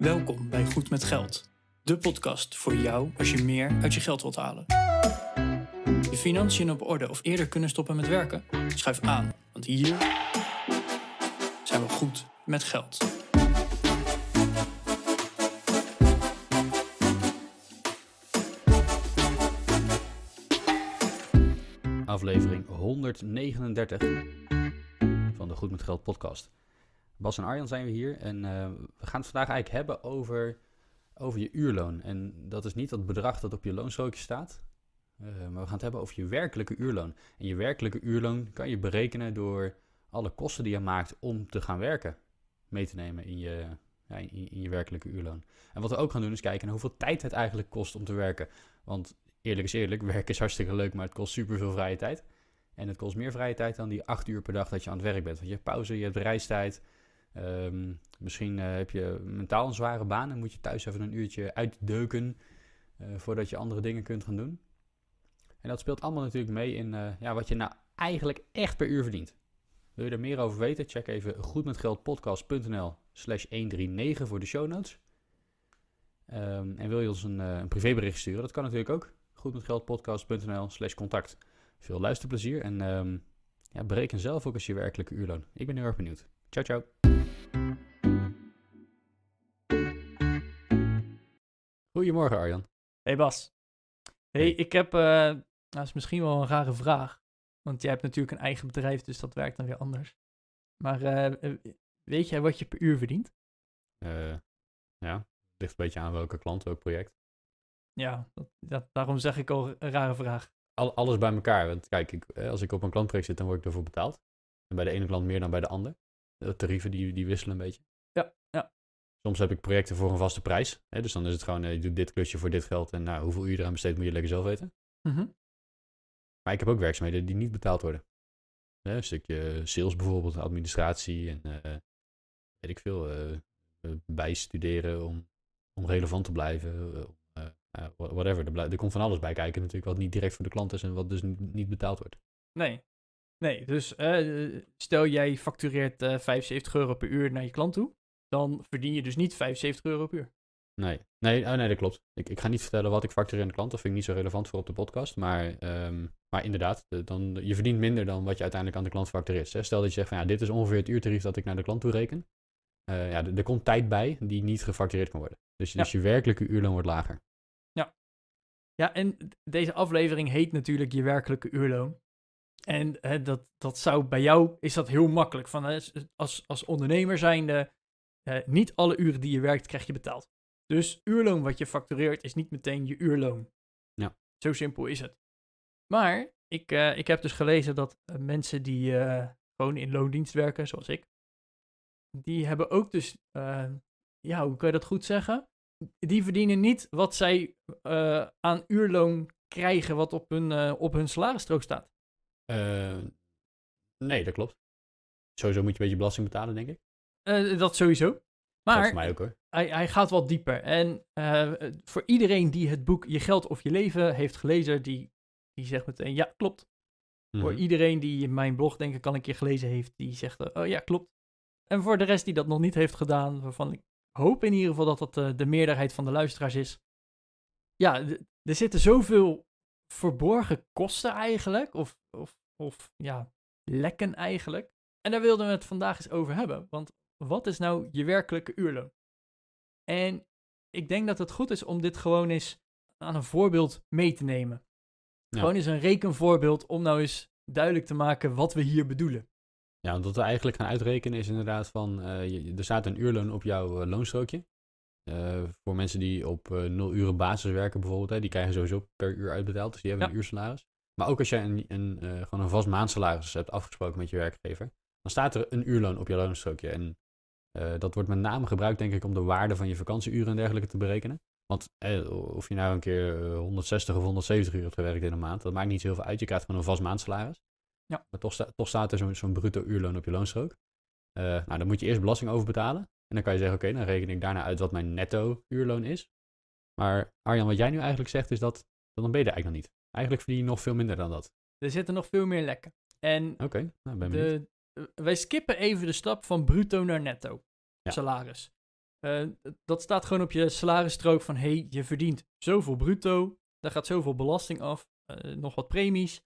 Welkom bij Goed met Geld, de podcast voor jou als je meer uit je geld wilt halen. Je financiën op orde of eerder kunnen stoppen met werken? Schuif aan, want hier zijn we goed met geld. Aflevering 139 van de Goed met Geld podcast. Bas en Arjan zijn we hier en eh, we gaan het vandaag eigenlijk hebben over, over je uurloon. En dat is niet dat bedrag dat op je loonstrookje staat, eh, maar we gaan het hebben over je werkelijke uurloon. En je werkelijke uurloon kan je berekenen door alle kosten die je maakt om te gaan werken mee te nemen in je, ja, in, in, je werkelijke uurloon. En wat we ook gaan doen is kijken naar hoeveel tijd het eigenlijk kost om te werken. Want eerlijk is eerlijk, werken is hartstikke leuk, maar het kost superveel vrije tijd. En het kost meer vrije tijd dan die acht uur per dag dat je aan het werk bent. Want je hebt pauze, je hebt reistijd, Ehm, misschien eh, heb je mentaal een zware baan en moet je thuis even een uurtje uitdeuken eh, voordat je andere dingen kunt gaan doen. En dat speelt allemaal natuurlijk mee in eh, ja, wat je nou eigenlijk echt per uur verdient. Wil je er meer over weten? Check even goedmetgeldpodcast.nl slash 139 voor de show notes. Ehm, en wil je ons een, een, privébericht sturen? Dat kan natuurlijk ook. goedmetgeldpodcast.nl slash contact. Veel luisterplezier en um, ja, bereken zelf ook eens je werkelijke uurloon. Ik ben heel erg benieuwd. Ciao, ciao. Goedemorgen Arjan. Hey Bas. Hey, ik heb, uh, nou is misschien wel een rare vraag, want jij hebt natuurlijk een eigen bedrijf, dus dat werkt dan weer anders. Maar eh, eh, weet jij wat je per uur verdient? Uh, ja, ligt een beetje aan welke klant, welk project. Ja, dat, daarom zeg ik al een rare vraag. Al, alles bij elkaar. Want kijk, ik, als ik op een klantproject zit, dan word ik ervoor betaald. En bij de ene klant meer dan bij de ander. De tarieven die, die wisselen een beetje. Ja, ja. Soms heb ik projecten voor een vaste prijs. Hè? Dus dan is het gewoon, je eh, doet dit klusje voor dit geld. En nou, hoeveel uur je eraan besteedt, moet je lekker zelf weten. Mhm. Maar ik heb ook werkzaamheden die niet betaald worden. Hè? Een stukje sales bijvoorbeeld, administratie en eh, weet ik veel. Eh, bijstuderen om, om relevant te blijven. whatever. Er, er komt van alles bij kijken natuurlijk, wat niet direct voor de klant is en wat dus niet betaald wordt. Nee, Nee, dus eh, stel jij factureert 75 eh, euro per uur naar je klant toe, dan verdien je dus niet 75 euro per uur. Nee, nee, oh nee dat klopt. Ik, ik ga niet vertellen wat ik factureer aan de klant, dat vind ik niet zo relevant voor op de podcast. Maar, ehm, maar inderdaad, dan, je verdient minder dan wat je uiteindelijk aan de klant factureert. Stel dat je zegt van ja, dit is ongeveer het uurtarief dat ik naar de klant toe reken. Eh, ja, er komt tijd bij die niet gefactureerd kan worden. Dus, dus je werkelijke uurloon wordt lager. Ja. ja, en deze aflevering heet natuurlijk je werkelijke uurloon. En dat, dat zou bij jou, is dat heel makkelijk. Van, als, als ondernemer zijnde, eh, niet alle uren die je werkt, krijg je betaald. Dus uurloon wat je factureert is niet meteen je uurloon. Ja. Zo simpel is het. Maar ik, eh, ik heb dus gelezen dat eh, mensen die eh, gewoon in loondienst werken, zoals ik, die hebben ook dus, ja, hoe kan je dat goed zeggen? Die verdienen niet wat zij aan uurloon krijgen wat op hun, op hun salarisstrook staat. Eh, nee, dat klopt. Sowieso moet je een beetje belasting betalen, denk ik. Uh, dat sowieso. Maar dat mij ook, hoor. Hij, hij, gaat wat dieper. En eh, voor iedereen die het boek Je Geld of Je Leven heeft gelezen, die, die zegt meteen, ja, klopt. Voor mhm. iedereen die mijn blog denk ik al een keer gelezen heeft, die zegt, oh ja, klopt. En voor de rest die dat nog niet heeft gedaan, waarvan ik hoop in ieder geval dat dat de meerderheid van de luisteraars is. Ja, er zitten zoveel verborgen kosten eigenlijk, of of, ja, lekken eigenlijk. En daar wilden we het vandaag eens over hebben. Want wat is nou je werkelijke uurloon? En ik denk dat het goed is om dit gewoon eens aan een voorbeeld mee te nemen. Gewoon eens een rekenvoorbeeld om nou eens duidelijk te maken wat we hier bedoelen. Ja, want wat we eigenlijk gaan uitrekenen is inderdaad van, eh, je, er staat een uurloon op jouw uh, loonstrookje. Eh, voor mensen die op nul uren basis werken bijvoorbeeld, hè, die krijgen sowieso per uur uitbetaald, dus die hebben een uursalaris. Maar ook als jij een, een, eh, gewoon een vast maandsalaris hebt afgesproken met je werkgever, dan staat er een uurloon op je loonstrookje. En eh, dat wordt met name gebruikt, denk ik, om de waarde van je vakantieuren en dergelijke te berekenen. Want eh, of je nou een keer 160 of 170 uur hebt gewerkt in een maand, dat maakt niet zoveel uit. Je krijgt gewoon een vast maandsalaris. Ja. Maar toch, staat er zo'n bruto uurloon op je loonstrook. nou, dan moet je eerst belasting over betalen. En dan kan je zeggen, oké, dan reken ik daarna uit wat mijn netto uurloon is. Maar Arjan, wat jij nu eigenlijk zegt, is dat, dan ben je er eigenlijk nog niet. Eigenlijk verdien je nog veel minder dan dat. Er zitten nog veel meer lekken. En Oké, nou ben de, eh, wij skippen even de stap van bruto naar netto salaris. Eh, dat staat gewoon op je salarisstrook van hey, je verdient zoveel bruto, daar gaat zoveel belasting af, eh, nog wat premies,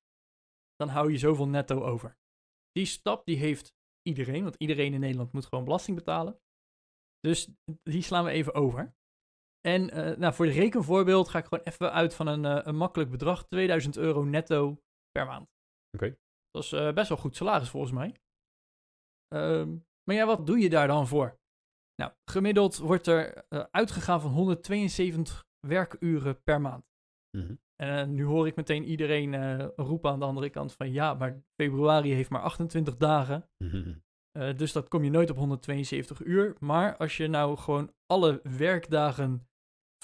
dan hou je zoveel netto over. Die stap die heeft iedereen, want iedereen in Nederland moet gewoon belasting betalen. Dus die slaan we even over. En eh, nou, voor het rekenvoorbeeld ga ik gewoon even uit van een, eh, een makkelijk bedrag: 2000 euro netto per maand. Oké. Dat is eh, best wel goed salaris volgens mij. Ehm, maar ja, wat doe je daar dan voor? Nou, gemiddeld wordt er uitgegaan van 172 werkuren per maand. Mhm. En nu hoor ik meteen iedereen roepen aan de andere kant van ja, maar februari heeft maar 28 dagen. Mhm. dus dat kom je nooit op 172 uur. Maar als je nou gewoon alle werkdagen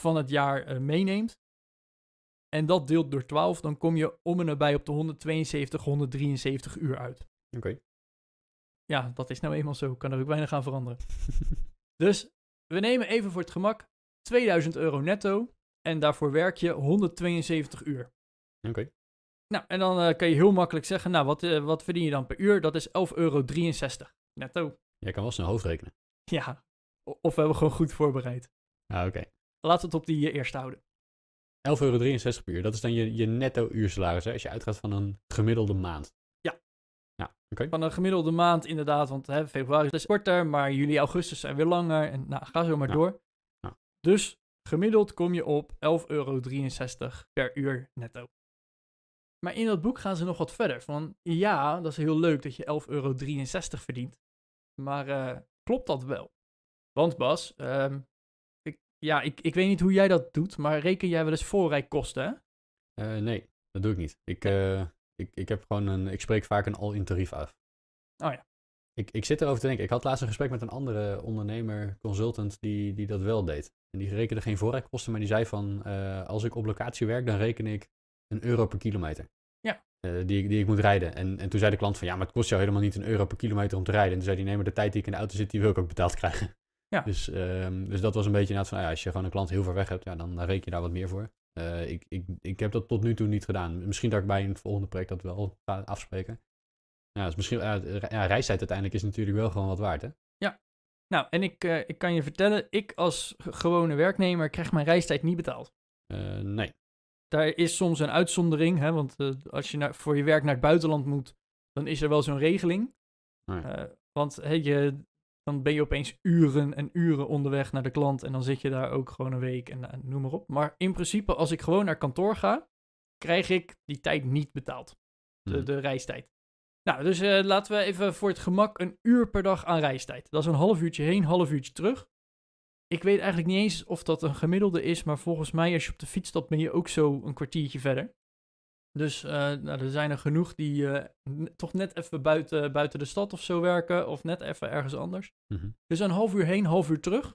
van het jaar eh, meeneemt. En dat deelt door 12, dan kom je om en nabij op de 172, 173 uur uit. Oké. Ja, dat is nou eenmaal zo. Kan er ook weinig aan veranderen. dus we nemen even voor het gemak 2000 euro netto. En daarvoor werk je 172 uur. Oké. Nou, en dan eh, kan je heel makkelijk zeggen, nou, wat, eh, wat verdien je dan per uur? Dat is 11,63 euro netto. Jij kan wel snel hoofdrekenen. Ja, of we hebben gewoon goed voorbereid. Ah, oké laten we het op die eh, eerste houden. 11,63 euro per uur, dat is dan je, je netto uursalaris, hè? als je uitgaat van een gemiddelde maand. Ja. Ja, Van een gemiddelde maand inderdaad, want hè, februari is korter, maar juli, augustus zijn weer langer. En nou, ga zo maar door. Dus gemiddeld kom je op 11,63 euro per uur netto. Maar in dat boek gaan ze nog wat verder. Van ja, dat is heel leuk dat je 11,63 euro verdient. Maar eh, klopt dat wel? Want Bas, um, ja, ik, ik weet niet hoe jij dat doet, maar reken jij wel eens voorrijkosten? Eh, nee, dat doe ik niet. Ik, eh, ik, ik, heb gewoon een, ik spreek vaak een al-in tarief af. Oh ja. Ik, ik zit erover te denken. Ik had laatst een gesprek met een andere ondernemer, consultant, die, die dat wel deed. En die rekende geen voorrijkosten, maar die zei van, eh, als ik op locatie werk, dan reken ik een euro per kilometer. Ja. Uh, die, die ik moet rijden. En, en toen zei de klant van, ja, maar het kost jou helemaal niet een euro per kilometer om te rijden. En toen zei die, nee, maar de tijd die ik in de auto zit, die wil ik ook betaald krijgen. Ja. Dus, ehm, dus dat was een beetje inderdaad van, ah ja, als je gewoon een klant heel ver weg hebt, ja, dan, reken je daar wat meer voor. Eh, ik, ik, ik heb dat tot nu toe niet gedaan. Misschien dat ik bij een volgende project dat wel ga afspreken. Ja, dus misschien, eh, ja, reistijd uiteindelijk is natuurlijk wel gewoon wat waard, hè? Ja. Nou, en ik, eh, ik kan je vertellen, ik als gewone werknemer krijg mijn reistijd niet betaald. nee. Daar is soms een uitzondering, hè, want als je naar, voor je werk naar het buitenland moet, dan is er wel zo'n regeling. want hey, je, dan ben je opeens uren en uren onderweg naar de klant en dan zit je daar ook gewoon een week en, noem maar op. Maar in principe, als ik gewoon naar kantoor ga, krijg ik die tijd niet betaald. De, hmm. de reistijd. Nou, dus eh, laten we even voor het gemak een uur per dag aan reistijd. Dat is een half uurtje heen, half uurtje terug. Ik weet eigenlijk niet eens of dat een gemiddelde is, maar volgens mij als je op de fiets stapt ben je ook zo een kwartiertje verder. Dus eh, nou, er zijn er genoeg die eh, toch net even buiten, buiten de stad of zo werken, of net even ergens anders. Mhm. Dus een half uur heen, half uur terug,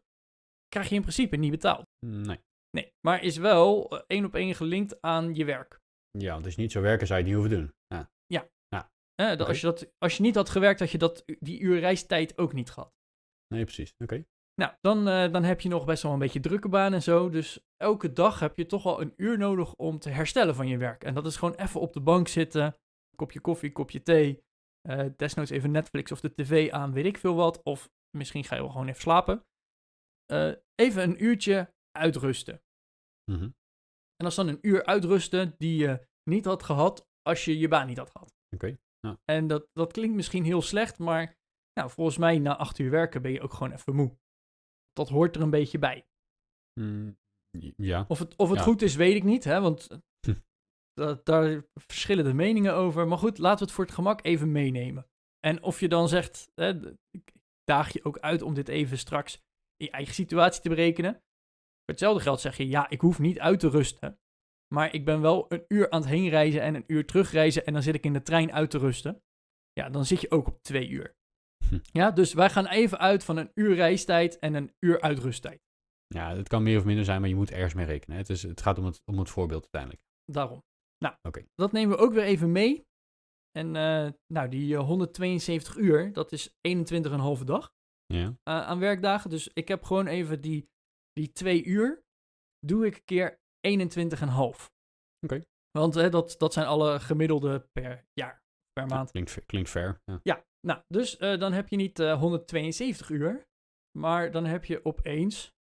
krijg je in principe niet betaald. Nee. Nee, maar is wel eh, één op één gelinkt aan je werk. Ja, dus niet zo werken zou je niet hoeven doen. Ja. ja. als, je dat, als je niet had gewerkt, had je dat, die uur reistijd ook niet gehad. Nee, precies. Oké. Nou, dan, eh, dan heb je nog best wel een beetje drukke baan en zo. Dus elke dag heb je toch wel een uur nodig om te herstellen van je werk. En dat is gewoon even op de bank zitten, kopje koffie, kopje thee. Uh, desnoods even Netflix of de tv aan, weet ik veel wat. Of misschien ga je wel gewoon even slapen. Eh, even een uurtje uitrusten. Mhm. En dat is dan een uur uitrusten die je niet had gehad als je je baan niet had gehad. En dat, dat klinkt misschien heel slecht, maar nou, volgens mij na acht uur werken ben je ook gewoon even moe dat hoort er een beetje bij. Mm, ja. Of het, of het goed is, weet ik niet, hè, want daar verschillen de meningen over. Maar goed, laten we het voor het gemak even meenemen. En of je dan zegt, hè, ik daag je ook uit om dit even straks in je eigen situatie te berekenen. Voor hetzelfde geld zeg je, ja, ik hoef niet uit te rusten. Maar ik ben wel een uur aan het heenreizen en een uur terugreizen en dan zit ik in de trein uit te rusten. Ja, dan zit je ook op twee uur. Ja, dus wij gaan even uit van een uur reistijd en een uur uitrusttijd. Ja, dat kan meer of minder zijn, maar je moet ergens mee rekenen. Het, is, het gaat om het, om het voorbeeld uiteindelijk. Daarom. Nou, okay. dat nemen we ook weer even mee. En eh, nou, die 172 eh, uur, dat is 21,5 dag ja. uh, aan werkdagen. Dus ik heb gewoon even die, die twee uur, doe ik keer 21,5. Oké. Want hè, dat, dat zijn alle gemiddelde per jaar, per maand. Klinkt, klinkt fair. Ja. ja. Nou, dus eh, dan heb je niet 172 eh, uur, maar dan heb je opeens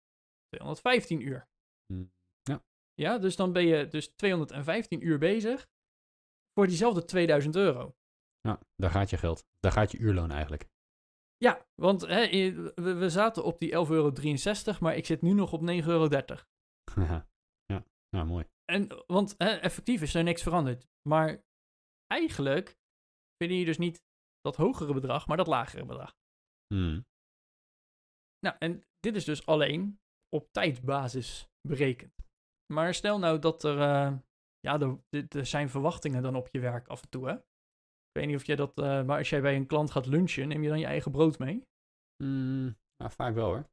215 uur. Hm, ja. ja, dus dan ben je dus 215 uur bezig voor diezelfde 2000 euro. Ja, daar gaat je geld. Daar gaat je uurloon eigenlijk. Ja, want hè, we zaten op die 11,63 euro, maar ik zit nu nog op 9,30 euro. ja, nou ja, mooi. En, want hè, effectief is er niks veranderd. Maar eigenlijk vind je dus niet dat hogere bedrag, maar dat lagere bedrag. Hmm. Nou, en dit is dus alleen op tijdbasis berekend. Maar stel nou dat er, eh, ja, er, er, zijn verwachtingen dan op je werk af en toe, hè? Ik weet niet of jij dat, eh, maar als jij bij een klant gaat lunchen, neem je dan je eigen brood mee? Hmm, nou, vaak wel hoor.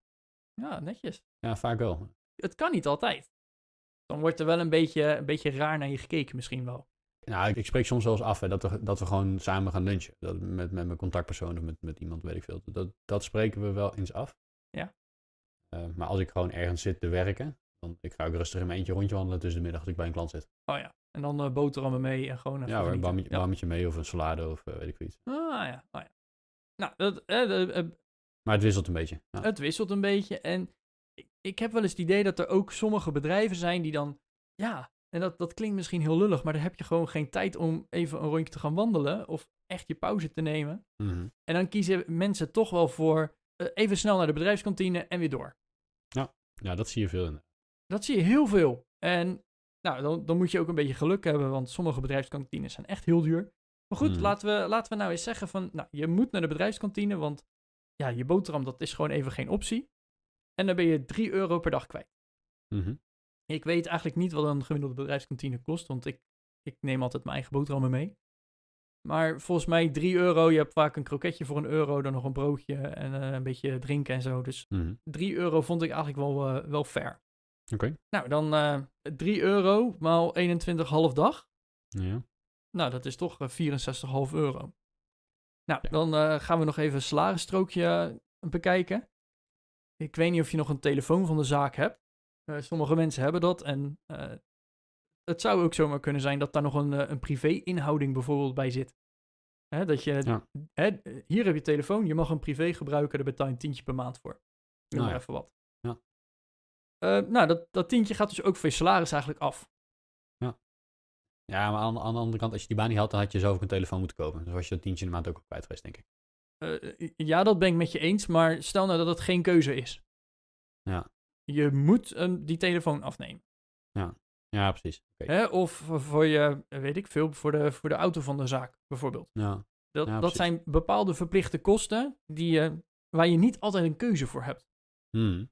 Ja, netjes. Ja, vaak wel. Het kan niet altijd. Dan wordt er wel een beetje, een beetje raar naar je gekeken misschien wel. Nou, ik, spreek soms wel eens af hè, dat, we, dat we gewoon samen gaan lunchen. Dat, met, met mijn contactpersoon of met, met iemand, weet ik veel. Dat, dat spreken we wel eens af. Ja. Eh, maar als ik gewoon ergens zit te werken, dan ik ga ik rustig in mijn eentje rondje wandelen tussen de middag als ik bij een klant zit. Oh ja, en dan uh, boterhammen mee en gewoon even Ja, een bammetje, mee of een salade of eh, weet ik veel iets. Ah ja, oh ja. Nou, dat, maar het wisselt een beetje. Het wisselt een beetje en ik, ik heb wel eens het idee dat er ook sommige bedrijven zijn die dan... Ja, en dat, dat klinkt misschien heel lullig, maar dan heb je gewoon geen tijd om even een rondje te gaan wandelen of echt je pauze te nemen. Mhm. En dan kiezen mensen toch wel voor eh, even snel naar de bedrijfskantine en weer door. Ja, ja dat zie je veel in. Dat zie je heel veel. En nou, dan, dan moet je ook een beetje geluk hebben, want sommige bedrijfskantines zijn echt heel duur. Maar goed, mhm. laten, we, laten we nou eens zeggen van, nou, je moet naar de bedrijfskantine, want ja, je boterham, dat is gewoon even geen optie. En dan ben je 3 euro per dag kwijt. Mm ik weet eigenlijk niet wat een gemiddelde bedrijfskantine kost, want ik, ik neem altijd mijn eigen boterhammen mee. Maar volgens mij 3 euro, je hebt vaak een kroketje voor een euro, dan nog een broodje en eh, een beetje drinken en zo. Dus 3 mhm. euro vond ik eigenlijk wel, eh, wel fair. Oké. Nou, dan uh, eh, 3 euro maal 21 half dag. Ja. Nou, dat is toch 64,5 euro. Nou, dan gaan we nog even een salarisstrookje bekijken. Ik weet niet of je nog een telefoon van de zaak hebt. Eh, sommige mensen hebben dat en eh, het zou ook zomaar kunnen zijn dat daar nog een, eh, een privé-inhouding bijvoorbeeld bij zit. Hè, dat je, hè, hier heb je telefoon, je mag een privé gebruiken, daar betaal je een tientje per maand voor. Noem nou, even wat. Ja. nou, dat, dat tientje gaat dus ook van je salaris eigenlijk af. Ja, ja maar aan, aan, de andere kant, als je die baan niet had, dan had je zelf ook een telefoon moeten kopen. Dus was je dat tientje in de maand ook al kwijt geweest, denk ik. ja, dat ben ik met je eens, maar stel nou dat het geen keuze is. Ja je moet een, die telefoon afnemen. Ja, ja precies. Hè? Of voor je, weet ik veel, voor de, voor de auto van de zaak bijvoorbeeld. Ja. Dat, dat zijn bepaalde verplichte kosten die je, waar je niet altijd een keuze voor hebt. Hmm.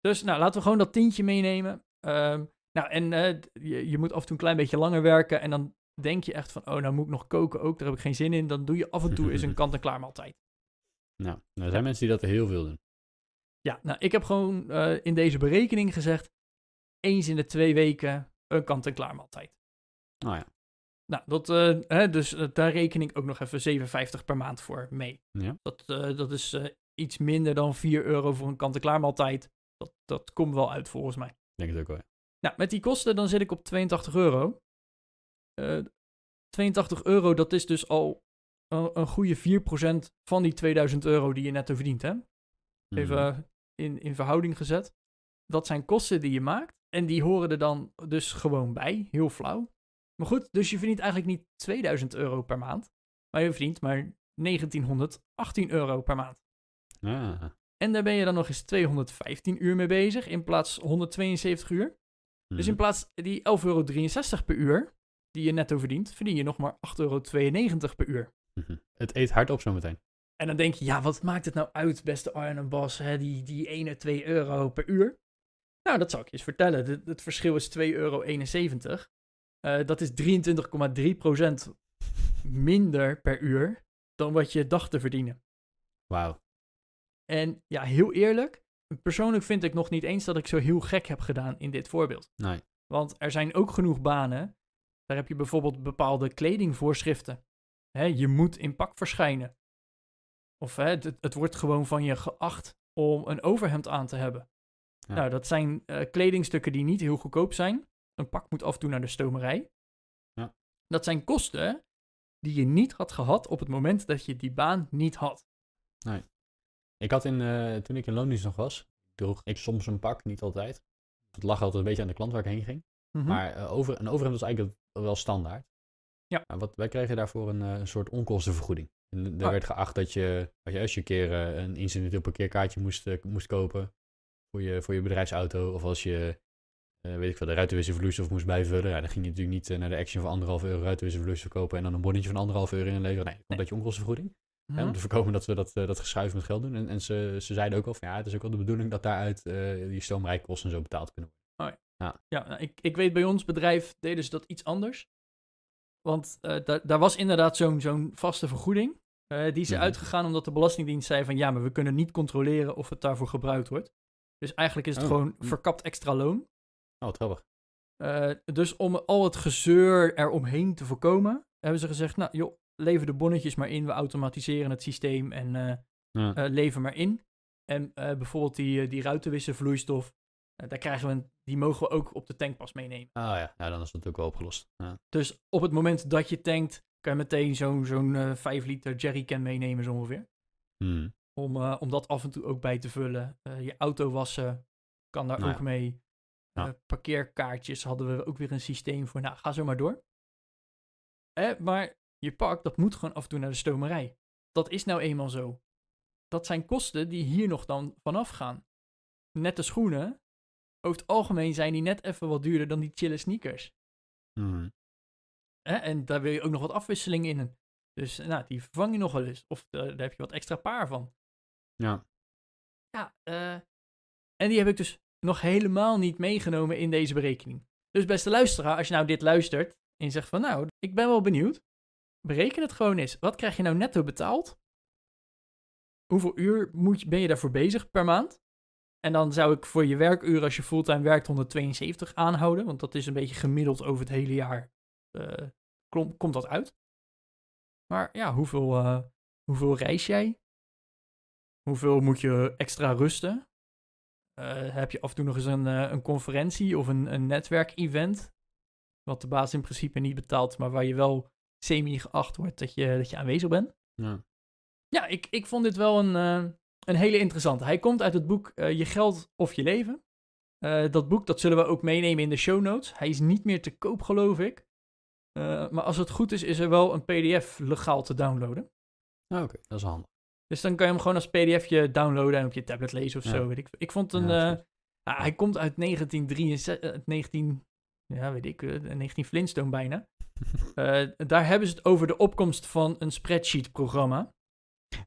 Dus nou, laten we gewoon dat tientje meenemen. Ehm, nou, en eh, je, je moet af en toe een klein beetje langer werken. En dan denk je echt van, oh, nou moet ik nog koken ook. Daar heb ik geen zin in. Dan doe je af en toe eens een kant-en-klaar maaltijd. Nou, er zijn mensen die dat heel veel doen. Ja, nou, ik heb gewoon eh, in deze berekening gezegd, eens in de twee weken een kant-en-klaar maaltijd. Nou ja. Nou, dat, eh, hè, dus eh, daar reken ik ook nog even 57 per maand voor mee. Ja. Dat, dat is iets minder dan 4 euro voor een kant-en-klaar maaltijd. Dat, dat komt wel uit volgens mij. Denk het ook wel. Nou, met die kosten dan zit ik op 82 euro. 82 euro, dat is dus al een, een goede 4% van die 2000 euro die je net verdient, hè? Even mhm in, in verhouding gezet. Dat zijn kosten die je maakt. En die horen er dan dus gewoon bij. Heel flauw. Maar goed, dus je verdient eigenlijk niet 2000 euro per maand. Maar je verdient maar 1918 euro per maand. Ah. En daar ben je dan nog eens 215 uur mee bezig in plaats 172 uur. Dus in mhm. plaats die 11,63 euro per uur die je netto verdient, verdien je nog maar 8,92 euro per uur. Mhm. Het eet hard op zometeen. En dan denk je, ja, wat maakt het nou uit, beste Arjen en hè, die, die 1 of 2 euro per uur? Nou, dat zal ik je eens vertellen. Het, verschil is 2,71 euro. Eh, dat is 23,3% minder per uur dan wat je dacht te verdienen. Wauw. En ja, heel eerlijk, persoonlijk vind ik nog niet eens dat ik zo heel gek heb gedaan in dit voorbeeld. Nee. Want er zijn ook genoeg banen. Daar heb je bijvoorbeeld bepaalde kledingvoorschriften. je moet in pak verschijnen. Of het, wordt gewoon van je geacht om een overhemd aan te hebben. Nou, dat zijn eh, kledingstukken die niet heel goedkoop zijn. Een pak moet af en toe naar de stomerij. Ja. Dat zijn kosten die je niet had gehad op het moment dat je die baan niet had. Nee. Ik had in, eh, toen ik in Lonisch nog was, droeg ik soms een pak, niet altijd. Het lag altijd een beetje aan de klant waar ik heen ging. Mhm. Maar eh, over, een overhemd was eigenlijk wel standaard. Ja. Nou, wat, wij kregen daarvoor een, eh, een soort onkostenvergoeding. En er ah. werd geacht dat je, als je een keer eh, een incidenteel parkeerkaartje moest, eh, moest kopen voor je, voor je bedrijfsauto, of als je weet ik wel de ruitenwisselvloeistof moest bijvullen. Ja, dan ging je natuurlijk niet naar de Action van anderhalf euro ruitenwisselvloeistof kopen en dan een bonnetje van anderhalf euro inleveren. Nee, omdat dat je onkostenvergoeding. Mhm. om te voorkomen dat we dat, geschuiven dat geschuif met geld doen. En, en ze, ze zeiden ook al van ja, het is ook wel de bedoeling dat daaruit die stoomrijkosten zo betaald kunnen worden. Oh, ja, ja. Nou, ik, ik weet bij ons bedrijf deden ze dat iets anders. Want eh, daar was inderdaad zo'n vaste vergoeding. Eh, die is mhm. uitgegaan omdat de Belastingdienst zei van ja, maar we kunnen niet controleren of het daarvoor gebruikt wordt. Dus eigenlijk is het oh, gewoon mm. verkapt extra loon. Oh, grappig. Eh, dus om al het gezeur eromheen te voorkomen, hebben ze gezegd, nou joh, lever de bonnetjes maar in. We automatiseren het systeem en ja. lever maar in. En bijvoorbeeld die, die ruitenwissenvloeistof, eh, daar krijgen we die mogen we ook op de tankpas meenemen. Ah oh, ja. ja, dan is het natuurlijk wel opgelost. Ja. Dus op het moment dat je tankt, kan je meteen zo'n zo'n 5 eh, liter jerrycan meenemen zo ongeveer. Hmm. Om, eh, om dat af en toe ook bij te vullen. je auto wassen kan daar ook mee. Ja. parkeerkaartjes hadden we ook weer een systeem voor. Nou, ga zo maar door. maar je park, dat moet gewoon af en toe naar de stomerij. Dat is nou eenmaal zo. Dat zijn kosten die hier nog dan vanaf gaan. Net de schoenen, over het algemeen zijn die net even wat duurder dan die chille sneakers. Hmm. En daar wil je ook nog wat afwisseling in. Dus nou, die vervang je nog wel eens. Of eh, daar heb je wat extra paar van. Ja. Ja, eh, en die heb ik dus nog helemaal niet meegenomen in deze berekening. Dus beste luisteraar, als je nou dit luistert en je zegt van nou, ik ben wel benieuwd. Bereken het gewoon eens. Wat krijg je nou netto betaald? Hoeveel uur moet, ben je daarvoor bezig per maand? En dan zou ik voor je werkuren, als je fulltime werkt, 172 aanhouden. Want dat is een beetje gemiddeld over het hele jaar. Eh, komt dat uit? Maar ja, hoeveel, eh, hoeveel reis jij? Hoeveel moet je extra rusten? Eh, heb je af en toe nog eens een, een conferentie of een, een netwerkevent? Wat de baas in principe niet betaalt, maar waar je wel semi geacht wordt dat je, dat je aanwezig bent. Ja, ja ik, ik vond dit wel een, een hele interessante. Hij komt uit het boek eh, Je geld of je leven. Eh, dat boek dat zullen we ook meenemen in de show notes. Hij is niet meer te koop, geloof ik. Eh, maar als het goed is, is er wel een PDF legaal te downloaden. Ah, oké, dat is handig. Dus dan kan je hem gewoon als PDFje downloaden en op je tablet lezen of zo. Weet ik. ik vond een. Ah, hij komt uit 1963. 19, ja, weet ik. 19 Flintstone bijna. daar hebben ze het over de opkomst van een spreadsheet-programma.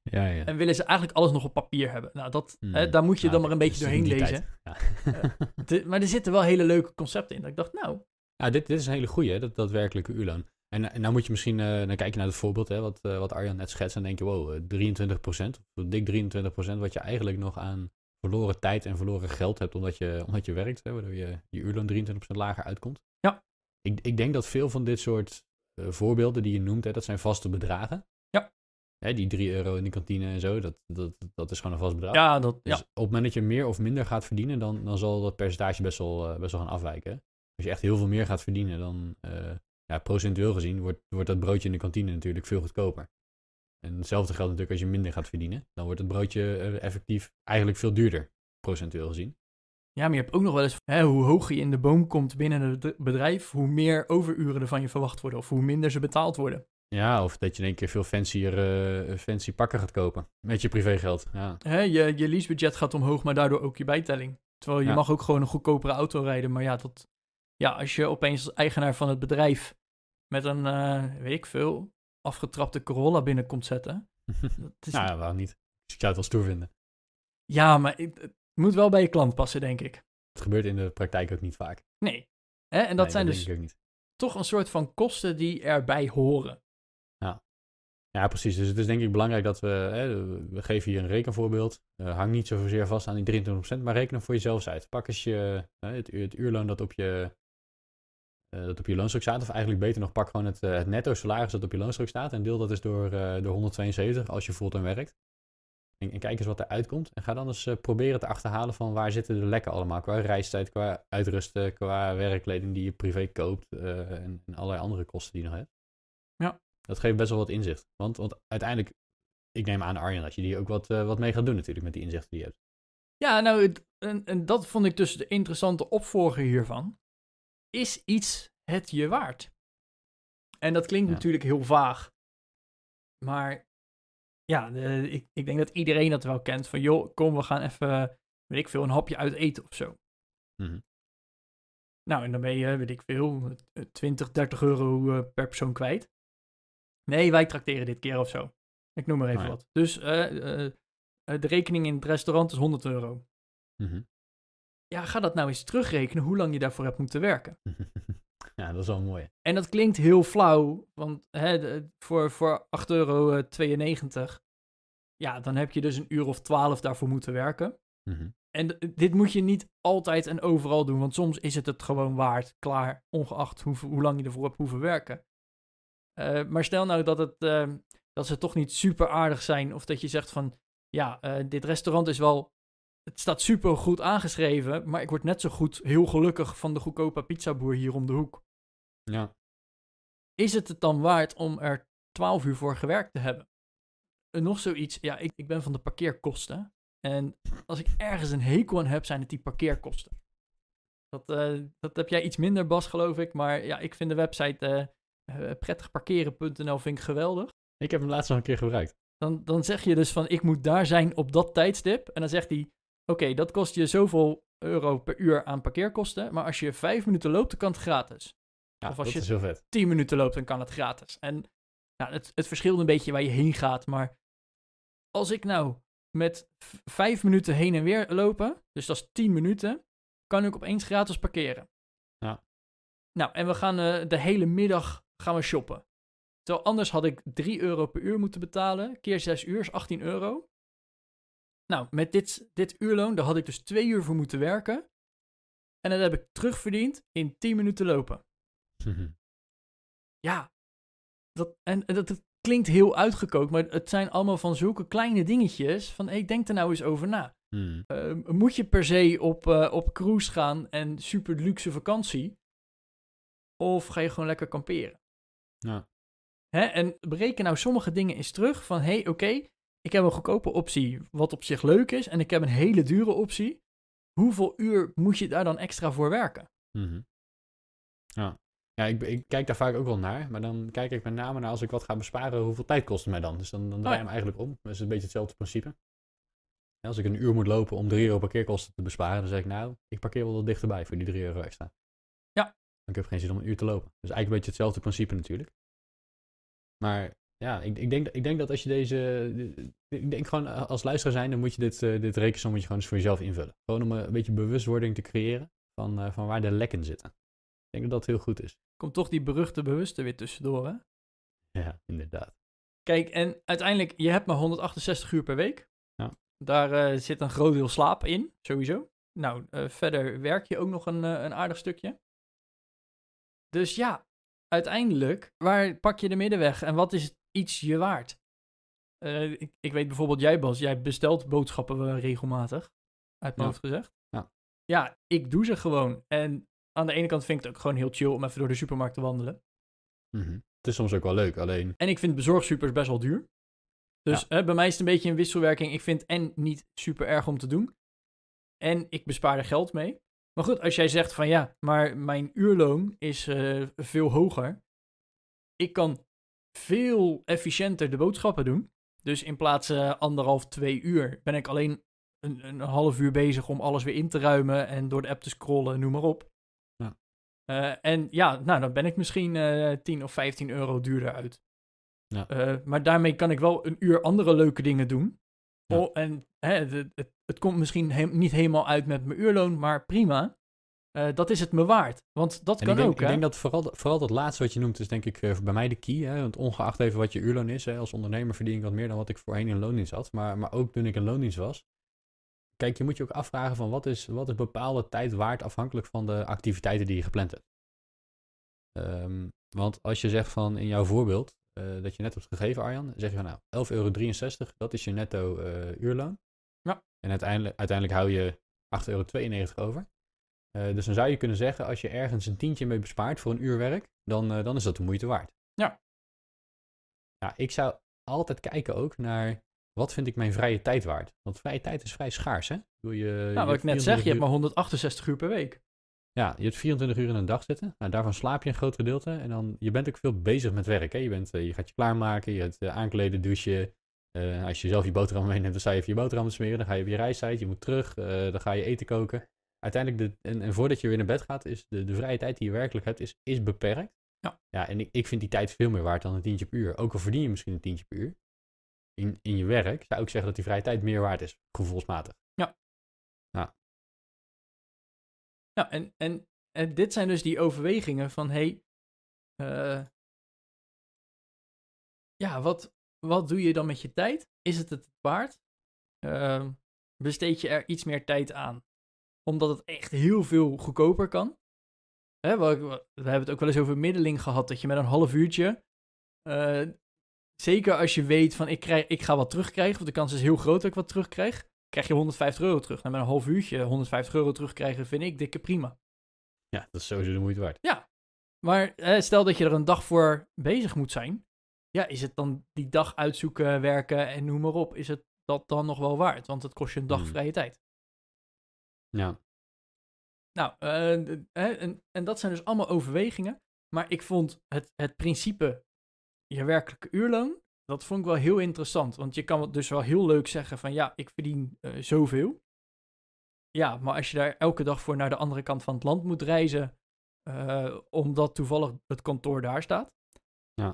Ja, ja. En willen ze eigenlijk alles nog op papier hebben. Nou, dat, hmm. hè, daar moet je dan maar een beetje doorheen lezen. Eh, maar er zitten wel hele leuke concepten in. Dat ik dacht, nou... Ja, dit, dit is een hele goeie, dat, dat werkelijke ULAN. En, en dan nou moet je misschien, eh, dan kijk je naar het voorbeeld hè, wat, eh, wat Arjan net schetst. En denk je, wow, 23 procent, dik 23 wat je eigenlijk nog aan verloren tijd en verloren geld hebt omdat je, omdat je werkt. Hè, waardoor je je uurloon 23% lager uitkomt. Ja. Ik, ik denk dat veel van dit soort voorbeelden die je noemt, hè, dat zijn vaste bedragen die 3 euro in de kantine en zo, dat, dat, dat is gewoon een vast bedrag. Ja, dat, dus ja. op het moment dat je meer of minder gaat verdienen, dan, dan zal dat percentage best wel, eh, best wel gaan afwijken. Als je echt heel veel meer gaat verdienen, dan eh, ja, procentueel gezien wordt, wordt dat broodje in de kantine natuurlijk veel goedkoper. En hetzelfde geldt natuurlijk als je minder gaat verdienen. Dan wordt het broodje eh, effectief eigenlijk veel duurder, procentueel gezien. Ja, maar je hebt ook nog wel eens hè, hoe hoger je in de boom komt binnen het bedrijf, hoe meer overuren er van je verwacht worden of hoe minder ze betaald worden. Ja, of dat je in één keer veel fancier, eh, fancy pakken gaat kopen. Met je privégeld. Ja. hè je, je leasebudget gaat omhoog, maar daardoor ook je bijtelling. Terwijl je mag ook gewoon een goedkopere auto rijden. Maar ja, dat, ja, als je opeens als eigenaar van het bedrijf met een, eh, weet ik veel, afgetrapte Corolla binnenkomt zetten. dat is... Nou ja, waarom niet? Ik zou het wel stoer vinden. Ja, maar het, moet wel bij je klant passen, denk ik. Het gebeurt in de praktijk ook niet vaak. Nee. hè en dat zijn dus toch een soort van kosten die erbij horen. Ja, precies. Dus het is denk ik belangrijk dat we, hè, we geven hier een rekenvoorbeeld. Eh, hang niet zozeer vast aan die 23%, maar reken er voor jezelf uit. Pak eens je, het, het, uurloon dat op je, uh, dat op je loonstrook staat, of eigenlijk beter nog, pak gewoon het, eh, het netto salaris dat op je loonstrook staat en deel dat eens door, door 172 als je fulltime werkt. En, kijk eens wat er uitkomt. En ga dan eens proberen te achterhalen van waar zitten de lekken allemaal. Qua reistijd, qua uitrusten, qua werkkleding die je privé koopt en, en allerlei andere kosten die je nog hebt. Dat geeft best wel wat inzicht. Want, want uiteindelijk, ik neem aan Arjen dat je die ook wat, eh, wat mee gaat doen natuurlijk met die inzichten die je hebt. Ja, nou, het, en, en dat vond ik dus de interessante opvolger hiervan. Is iets het je waard? En dat klinkt natuurlijk heel vaag. Maar ja, ik, ik denk dat iedereen dat wel kent. Van joh, kom, we gaan even, weet ik veel, een hapje uit eten of zo. Mhm. Nou, en dan ben je, weet ik veel, 20, 30 euro eh, per persoon kwijt. Nee, wij tracteren dit keer of zo. Ik noem maar even oh wat. Dus eh, eh, eh, de rekening in het restaurant is 100 euro. Mhm. Ja, ga dat nou eens terugrekenen hoe lang je daarvoor hebt moeten werken. ja, dat is wel mooi. En dat klinkt heel flauw, want hè, voor, voor 8,92 euro, ja, dan heb je dus een uur of 12 daarvoor moeten werken. Mhm. En dit moet je niet altijd en overal doen, want soms is het het gewoon waard, klaar, ongeacht hoe, hoe lang je ervoor hebt hoeven werken. Eh, maar stel nou dat, het, ehm, dat ze toch niet super aardig zijn. Of dat je zegt van, ja, eh, dit restaurant is wel... Het staat super goed aangeschreven, maar ik word net zo goed heel gelukkig van de goedkope pizzaboer hier om de hoek. Ja. Is het het dan waard om er 12 uur voor gewerkt te hebben? En eh, nog zoiets, ja, ik, ik ben van de parkeerkosten. En als ik ergens een hekel aan heb, zijn het die parkeerkosten. Dat, dat heb jij iets minder, Bas, geloof ik. Maar ja, ik vind de website eh, prettigparkeren.nl vind ik geweldig. Ik heb hem laatst nog een keer gebruikt. Dan, dan zeg je dus van ik moet daar zijn op dat tijdstip. En dan zegt hij, oké, dat kost je zoveel euro per uur aan parkeerkosten. Maar als je vijf minuten loopt, dan kan het gratis. Ja, of als dat je is heel vet. tien minuten loopt, dan kan het gratis. En nou, het, het verschilt een beetje waar je heen gaat. Maar als ik nou met vijf minuten heen en weer lopen, dus dat is tien minuten, kan ik opeens gratis parkeren. Ja. Nou, en we gaan eh, de hele middag gaan we shoppen. Terwijl anders had ik 3 euro per uur moeten betalen, keer 6 uur is 18 euro. Nou, met dit, dit uurloon, daar had ik dus 2 uur voor moeten werken. En dat heb ik terugverdiend in 10 minuten lopen. Mhm. Ja, dat, en, dat, klinkt heel uitgekookt, maar het zijn allemaal van zulke kleine dingetjes. Van hey, denk er nou eens over na. Mhm. Ehm, moet je per se op, eh, op cruise gaan en super luxe vakantie? Of ga je gewoon lekker kamperen? Ja. Hè, en bereken nou sommige dingen eens terug van, hé, hey, oké, ik heb een goedkope optie, wat op zich leuk is, en ik heb een hele dure optie. Hoeveel uur moet je daar dan extra voor werken? Mhm. Ja, ik, ik, kijk daar vaak ook wel naar, maar dan kijk ik met name naar als ik wat ga besparen, hoeveel tijd kost het mij dan? Dus dan, dan draai oh je hem eigenlijk om. Dat is een beetje hetzelfde principe. als ik een uur moet lopen om 3 euro parkeerkosten te besparen, dan zeg ik nou, ik parkeer wel wat dichterbij voor die 3 euro extra ik heb geen zin om een uur te lopen. Dus eigenlijk een beetje hetzelfde principe natuurlijk. Maar ja, ik, ik, denk, ik denk dat als je deze. Eh, ik denk gewoon eh, als luisteraar zijn, dan moet je dit, eh, dit rekensommetje gewoon eens voor jezelf invullen. Gewoon om een beetje bewustwording te creëren van, van waar de lekken zitten. Ik denk dat dat heel goed is. Komt toch die beruchte bewuste weer tussendoor, hè? Ja, inderdaad. Kijk, en uiteindelijk, je hebt maar 168 uur per week. Ja. Daar zit een groot deel slaap in, sowieso. Nou, verder werk je ook nog een, een aardig stukje. Dus ja, uiteindelijk, waar pak je de middenweg en wat is iets je waard? Eh, ik, ik, weet bijvoorbeeld, jij Bas, jij bestelt boodschappen eh, regelmatig, uit mijn hoofd gezegd. Ja. ja, ik doe ze gewoon. En aan de ene kant vind ik het ook gewoon heel chill om even door de supermarkt te wandelen. Mhm. Het is soms ook wel leuk, alleen... En ik vind bezorgsupers best wel duur. Dus hè, bij mij is het een beetje een wisselwerking. Ik vind en niet super erg om te doen. En ik bespaar er geld mee. Maar goed, als jij zegt van ja, maar mijn uurloon is eh, veel hoger. Ik kan veel efficiënter de boodschappen doen. Dus in plaats van eh, anderhalf, twee uur ben ik alleen een, een, half uur bezig om alles weer in te ruimen en door de app te scrollen, noem maar op. Eh, en ja, nou dan ben ik misschien 10 of 15 euro duurder uit. Ja. maar daarmee kan ik wel een uur andere leuke dingen doen. Oh, en hè, het het komt misschien niet helemaal uit met mijn uurloon, maar prima. Eh, dat is het me waard. Want dat kan ook. Ik denk dat vooral, vooral dat laatste wat je noemt is denk ik eh, bij mij de key. Hè? Want ongeacht even wat je uurloon is, hè? als ondernemer verdien ik wat meer dan wat ik voorheen in loondienst had. Maar, maar ook toen ik in loondienst was. Kijk, je moet je ook afvragen van wat is, wat is bepaalde tijd waard afhankelijk van de activiteiten die je gepland hebt. Ehm, want als je zegt van in jouw voorbeeld eh, dat je net hebt gegeven Arjan, zeg je van nou 11,63 euro, dat is je netto uurloon. En uiteindelijk, uiteindelijk hou je 8,92 euro over. Eh, dus dan zou je kunnen zeggen, als je ergens een tientje mee bespaart voor een uur werk, dan, eh, dan is dat de moeite waard. Ja. Ja, ik zou altijd kijken ook naar wat vind ik mijn vrije tijd waard. Want vrije tijd is vrij schaars, hè? Doe je, nou, wat ik net zeg, je hebt maar 168 uur per week. Ja, je hebt 24 uur in een dag zitten. Nou, daarvan slaap je een groot gedeelte. En dan, je bent ook veel bezig met werk. Hè? Je, bent, eh, je gaat je klaarmaken, je hebt aankleden, douchen, eh, als je zelf je boterham meeneemt, dan zou je even je boterham te smeren. Dan ga je op je reistijd, je moet terug, eh, dan ga je eten koken. Uiteindelijk, de, en, en, voordat je weer naar bed gaat, is de, de vrije tijd die je werkelijk hebt, is, is beperkt. Ja. ja, en ik, ik vind die tijd veel meer waard dan een tientje per uur. Ook al verdien je misschien een tientje per uur in, in je werk, zou ik zeggen dat die vrije tijd meer waard is, gevoelsmatig. Ja. Nou. en, en, en dit zijn dus die overwegingen van, hey, eh, ja, wat, wat doe je dan met je tijd? Is het het waard? Ehm, besteed je er iets meer tijd aan? Omdat het echt heel veel goedkoper kan. Hè, we, hebben het ook wel eens over middeling gehad. Dat je met een half uurtje. Eh, zeker als je weet van ik, krijg, ik ga wat terugkrijgen. Want de kans is heel groot dat ik wat terugkrijg. Krijg je 150 euro terug. Nou, met een half uurtje 150 euro terugkrijgen vind ik dikke prima. Ja, dat is sowieso de moeite waard. Ja. Maar stel dat je er een dag voor bezig moet zijn ja, is het dan die dag uitzoeken, werken en noem maar op, is het dat dan nog wel waard? Want het kost je een dag hmm. vrije tijd. Ja. Nou, eh, en, en dat zijn dus allemaal overwegingen. Maar ik vond het, het principe je werkelijke uurloon, dat vond ik wel heel interessant. Want je kan dus wel heel leuk zeggen van ja, ik verdien uh, zoveel. Ja, maar als je daar elke dag voor naar de andere kant van het land moet reizen, eh, omdat toevallig het kantoor daar staat,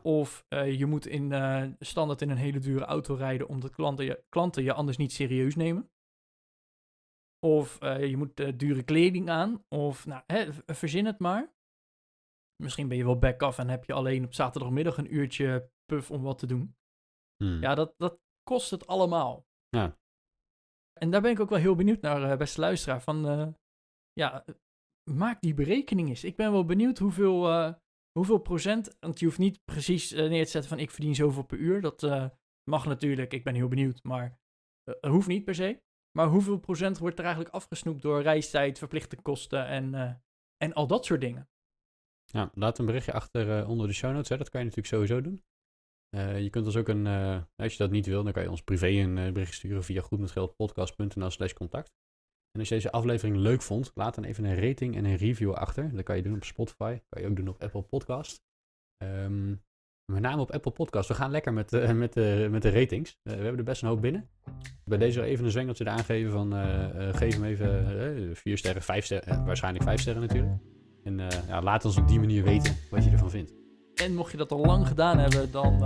of eh, je moet in, eh, standaard in een hele dure auto rijden omdat klanten je, klanten je anders niet serieus nemen. Of eh, je moet dure kleding aan. Of nou, hè, verzin het maar. Misschien ben je wel back off en heb je alleen op zaterdagmiddag een uurtje puff om wat te doen. Hmm. Ja, dat, dat kost het allemaal. Ja. En daar ben ik ook wel heel benieuwd naar, beste luisteraar. Van, ja, maak die berekening eens. Ik ben wel benieuwd hoeveel hoeveel procent? Want je hoeft niet precies eh, neer te zetten van ik verdien zoveel per uur. Dat eh, mag natuurlijk, ik ben heel benieuwd, maar uh, hoeft niet per se. Maar hoeveel procent wordt er eigenlijk afgesnoept door reistijd, verplichte kosten en, en al dat soort dingen? Nou, laat een berichtje achter onder de show notes. Hè. Dat kan je natuurlijk sowieso doen. je kunt ons ook een, als je dat niet wil, dan kan je ons privé een bericht sturen via goedmetgeldpodcast.nl slash contact. En als je deze aflevering leuk vond, laat dan even een rating en een review achter. Dat kan je doen op Spotify, kan je ook doen op Apple Podcast. Um, ehm, met name op Apple Podcast. We gaan lekker met, eh, met, uh, met de ratings. Eh, we hebben er best een hoop binnen. Bij deze even een zwengeltje de aangeven van geef hem even vier sterren, vijf sterren, waarschijnlijk vijf sterren natuurlijk. En ja, laat ons op die manier weten wat je ervan vindt. En mocht je dat al lang gedaan hebben, dan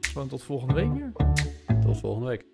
gewoon tot volgende week weer. Tot volgende week.